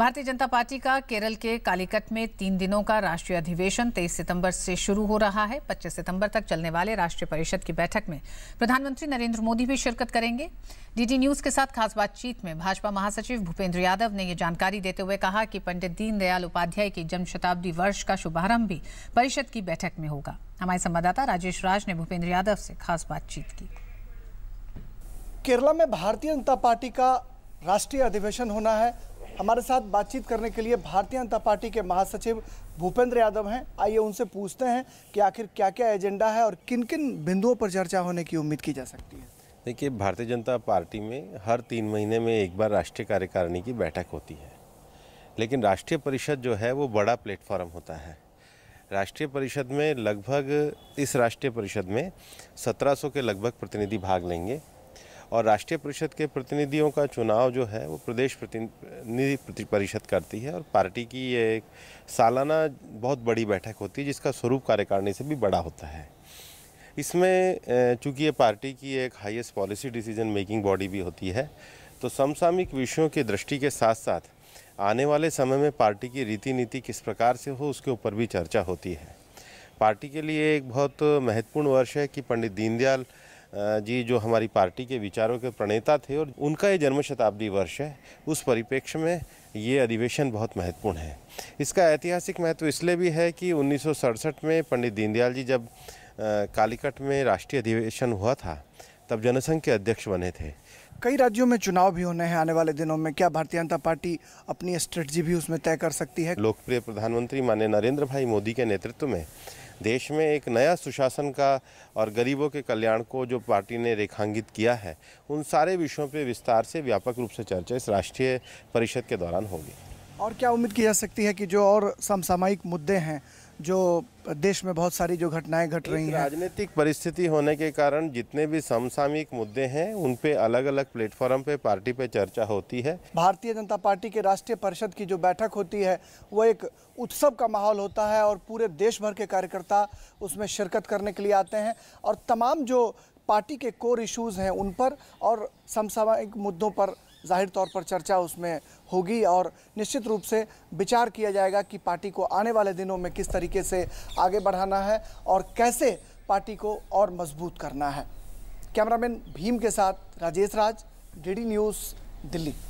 भारतीय जनता पार्टी का केरल के कालीकट में तीन दिनों का राष्ट्रीय अधिवेशन 23 सितंबर से शुरू हो रहा है 25 सितंबर तक चलने वाले राष्ट्रीय परिषद की बैठक में प्रधानमंत्री नरेंद्र मोदी भी शिरकत करेंगे डीडी न्यूज के साथ खास बातचीत में भाजपा महासचिव भूपेंद्र यादव ने यह जानकारी देते हुए कहा कि पंडित दीनदयाल उपाध्याय की जन्मशताब्दी वर्ष का शुभारंभ भी परिषद की बैठक में होगा हमारे संवाददाता राजेश राज ने भूपेंद्र यादव से खास बातचीत की केरला में भारतीय जनता पार्टी का राष्ट्रीय अधिवेशन होना है हमारे साथ बातचीत करने के लिए भारतीय जनता पार्टी के महासचिव भूपेंद्र यादव हैं आइए उनसे पूछते हैं कि आखिर क्या क्या एजेंडा है और किन किन बिंदुओं पर चर्चा होने की उम्मीद की जा सकती है देखिए भारतीय जनता पार्टी में हर तीन महीने में एक बार राष्ट्रीय कार्यकारिणी की बैठक होती है लेकिन राष्ट्रीय परिषद जो है वो बड़ा प्लेटफॉर्म होता है राष्ट्रीय परिषद में लगभग इस राष्ट्रीय परिषद में 1700 के लगभग प्रतिनिधि भाग लेंगे और राष्ट्रीय परिषद के प्रतिनिधियों का चुनाव जो है वो प्रदेश प्रतिनिधि परिषद करती है और पार्टी की ये एक सालाना बहुत बड़ी बैठक होती है जिसका स्वरूप कार्यकारिणी से भी बड़ा होता है इसमें चूँकि ये पार्टी की एक highest policy decision making body भी होती है तो समसामयिक विषयों की दृष्टि के साथ साथ आने वाले समय में पार्टी की रीति नीति किस प्रकार से हो उसके ऊपर भी चर्चा होती है पार्टी के लिए एक बहुत महत्वपूर्ण वर्ष है कि पंडित दीनदयाल जी जो हमारी पार्टी के विचारों के प्रणेता थे और उनका ये जन्म शताब्दी वर्ष है उस परिप्रेक्ष्य में ये अधिवेशन बहुत महत्वपूर्ण है इसका ऐतिहासिक महत्व इसलिए भी है कि उन्नीस में पंडित दीनदयाल जी जब कालीकट में राष्ट्रीय अधिवेशन हुआ था तब जनसंघ के अध्यक्ष बने थे कई राज्यों में चुनाव भी होने हैं आने वाले दिनों में क्या भारतीय जनता पार्टी अपनी स्ट्रेटजी भी उसमें तय कर सकती है लोकप्रिय प्रधानमंत्री माननीय नरेंद्र भाई मोदी के नेतृत्व में देश में एक नया सुशासन का और गरीबों के कल्याण को जो पार्टी ने रेखांकित किया है उन सारे विषयों पर विस्तार से व्यापक रूप से चर्चा इस राष्ट्रीय परिषद के दौरान होगी और क्या उम्मीद की जा सकती है कि जो और समसामयिक मुद्दे हैं जो देश में बहुत सारी जो घटनाएं घट रही हैं राजनीतिक परिस्थिति होने के कारण जितने भी समसामयिक मुद्दे हैं उन पे अलग अलग प्लेटफॉर्म पे पार्टी पे चर्चा होती है भारतीय जनता पार्टी के राष्ट्रीय परिषद की जो बैठक होती है वो एक उत्सव का माहौल होता है और पूरे देश भर के कार्यकर्ता उसमें शिरकत करने के लिए आते हैं और तमाम जो पार्टी के कोर इश्यूज़ हैं उन पर और समसामयिक मुद्दों पर जाहिर तौर पर चर्चा उसमें होगी और निश्चित रूप से विचार किया जाएगा कि पार्टी को आने वाले दिनों में किस तरीके से आगे बढ़ाना है और कैसे पार्टी को और मजबूत करना है कैमरामैन भीम के साथ राजेश राज डी न्यूज़ दिल्ली